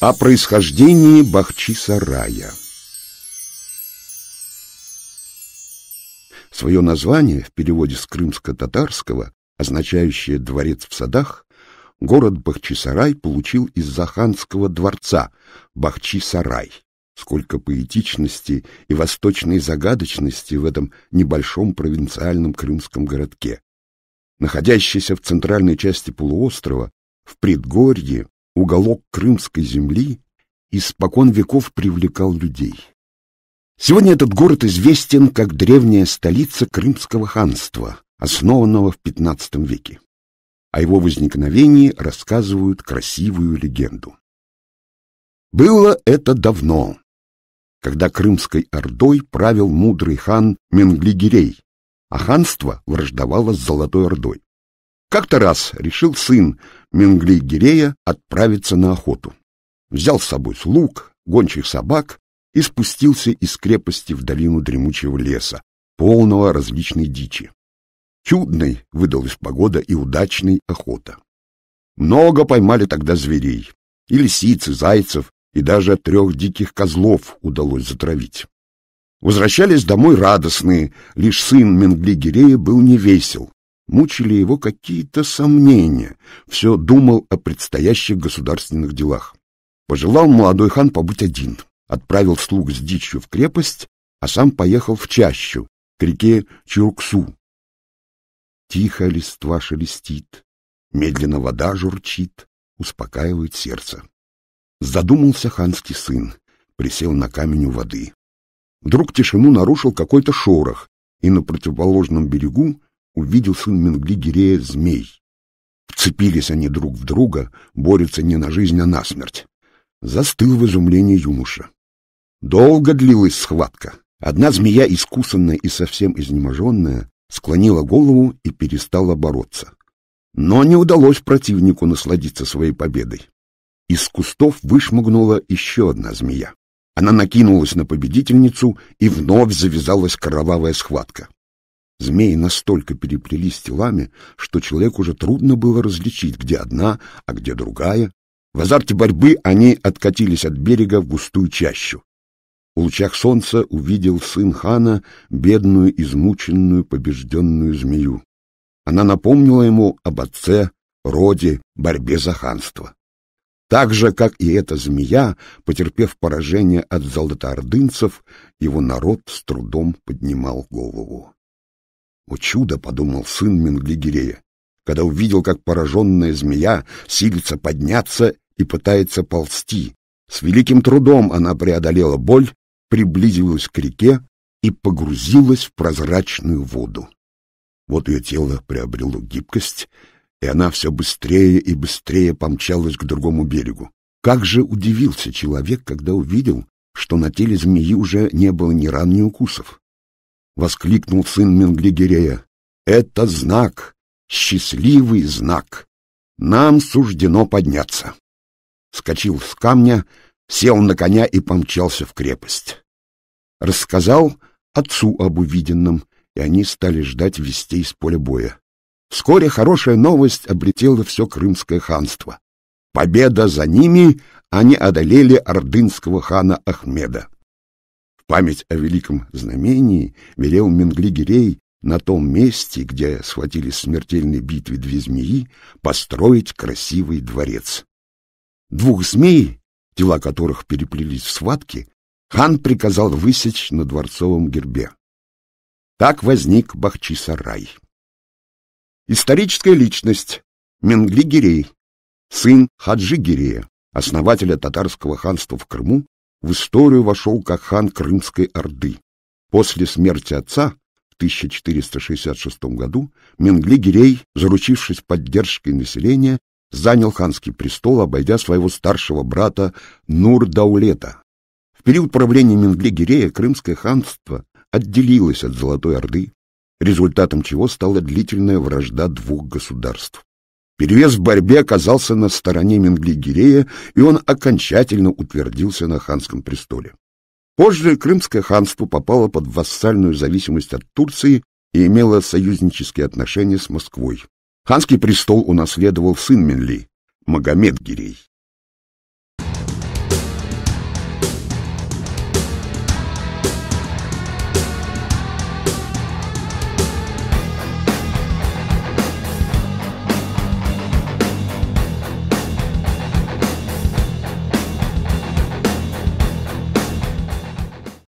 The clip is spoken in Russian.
О происхождении Бахчисарая Свое название в переводе с крымско-татарского, означающее «дворец в садах», город Бахчисарай получил из-за ханского дворца Бахчисарай. Сколько поэтичности и восточной загадочности в этом небольшом провинциальном крымском городке. Находящийся в центральной части полуострова, в предгорье, уголок крымской земли испокон веков привлекал людей. Сегодня этот город известен как древняя столица Крымского ханства, основанного в XV веке. О его возникновении рассказывают красивую легенду. Было это давно, когда Крымской Ордой правил мудрый хан Менглигерей, а ханство враждовало с Золотой Ордой. Как-то раз решил сын Менгли-Гирея отправиться на охоту. Взял с собой слуг, гончих собак и спустился из крепости в долину дремучего леса, полного различной дичи. Чудной выдалась погода и удачной охота. Много поймали тогда зверей, и лисиц, и зайцев, и даже трех диких козлов удалось затравить. Возвращались домой радостные, лишь сын Менгли-Гирея был невесел, мучили его какие-то сомнения, все думал о предстоящих государственных делах. Пожелал молодой хан побыть один, отправил слуг с дичью в крепость, а сам поехал в чащу, к реке Чурксу. Тихо листва шелестит, медленно вода журчит, успокаивает сердце. Задумался ханский сын, присел на камень у воды. Вдруг тишину нарушил какой-то шорох, и на противоположном берегу увидел сын Мингли Гирея змей. Вцепились они друг в друга, борются не на жизнь, а на смерть. Застыл в изумлении юноша. Долго длилась схватка. Одна змея, искусанная и совсем изнеможенная, склонила голову и перестала бороться. Но не удалось противнику насладиться своей победой. Из кустов вышмыгнула еще одна змея. Она накинулась на победительницу, и вновь завязалась кровавая схватка. Змеи настолько переплелись телами, что человеку уже трудно было различить, где одна, а где другая. В азарте борьбы они откатились от берега в густую чащу. В лучах солнца увидел сын хана бедную, измученную, побежденную змею. Она напомнила ему об отце, роде, борьбе за ханство. Так же, как и эта змея, потерпев поражение от золотоордынцев, его народ с трудом поднимал голову. О чудо, подумал сын Менглигерея, когда увидел, как пораженная змея силится подняться и пытается ползти. С великим трудом она преодолела боль, приблизилась к реке и погрузилась в прозрачную воду. Вот ее тело приобрело гибкость, и она все быстрее и быстрее помчалась к другому берегу. Как же удивился человек, когда увидел, что на теле змеи уже не было ни ран, ни укусов воскликнул сын Менглигерея. Это знак, счастливый знак. Нам суждено подняться. Скочил с камня, сел на коня и помчался в крепость. Рассказал отцу об увиденном, и они стали ждать вестей с поля боя. Вскоре хорошая новость облетела все крымское ханство. Победа за ними, они одолели ордынского хана Ахмеда. Память о великом знамении велел менгли на том месте, где схватили в смертельной битве две змеи, построить красивый дворец. Двух змей, тела которых переплелись в схватке, хан приказал высечь на дворцовом гербе. Так возник Бахчисарай. Историческая личность менгли сын Хаджи-Гирея, основателя татарского ханства в Крыму в историю вошел как хан Крымской Орды. После смерти отца в 1466 году Менгли-Гирей, заручившись поддержкой населения, занял ханский престол, обойдя своего старшего брата Нур-Даулета. В период правления Менгли-Гирея Крымское ханство отделилось от Золотой Орды, результатом чего стала длительная вражда двух государств. Перевес в борьбе оказался на стороне Менглигирея, и он окончательно утвердился на ханском престоле. Позже Крымское ханство попало под вассальную зависимость от Турции и имело союзнические отношения с Москвой. Ханский престол унаследовал сын Менли, Магомед Гирей.